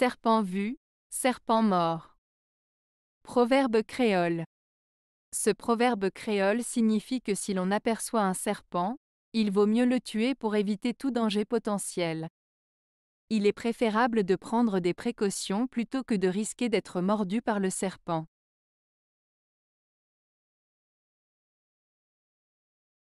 Serpent vu, serpent mort. Proverbe créole. Ce proverbe créole signifie que si l'on aperçoit un serpent, il vaut mieux le tuer pour éviter tout danger potentiel. Il est préférable de prendre des précautions plutôt que de risquer d'être mordu par le serpent.